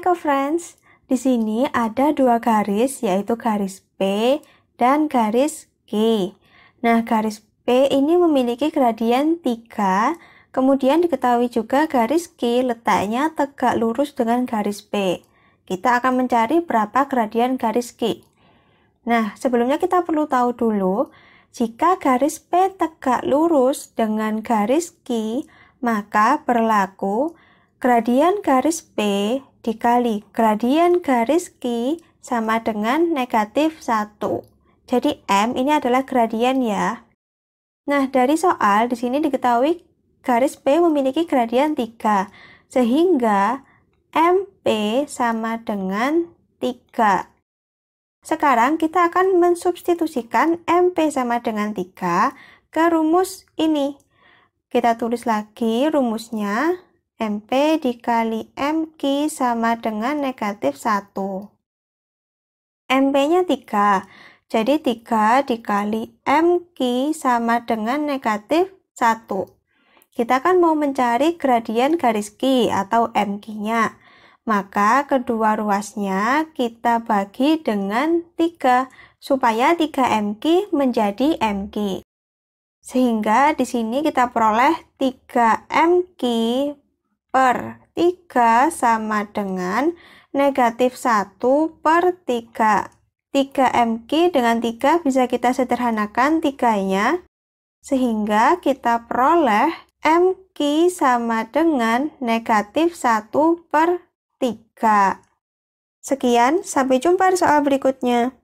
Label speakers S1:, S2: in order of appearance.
S1: Eco friends. Di sini ada dua garis yaitu garis P dan garis G. Nah, garis P ini memiliki gradien 3, kemudian diketahui juga garis G letaknya tegak lurus dengan garis P. Kita akan mencari berapa gradien garis G. Nah, sebelumnya kita perlu tahu dulu jika garis P tegak lurus dengan garis G, maka berlaku gradien garis P dikali gradien garis Q sama dengan negatif 1. Jadi M ini adalah gradien ya. Nah, dari soal di sini diketahui garis P memiliki gradien 3, sehingga MP sama dengan 3. Sekarang kita akan mensubstitusikan MP sama dengan 3 ke rumus ini. Kita tulis lagi rumusnya MP dikali MQ sama dengan negatif 1. MP-nya 3, jadi 3 dikali MQ sama dengan negatif 1. Kita kan mau mencari gradien garis Q atau MQ-nya. Maka kedua ruasnya kita bagi dengan 3 supaya 3 MQ menjadi MQ. Sehingga di sini kita peroleh 3 MQ per 3 sama dengan negatif 1 per 3. 3MQ dengan 3 bisa kita sederhanakan 3-nya, sehingga kita peroleh MQ sama dengan negatif 1 per 3. Sekian, sampai jumpa di soal berikutnya.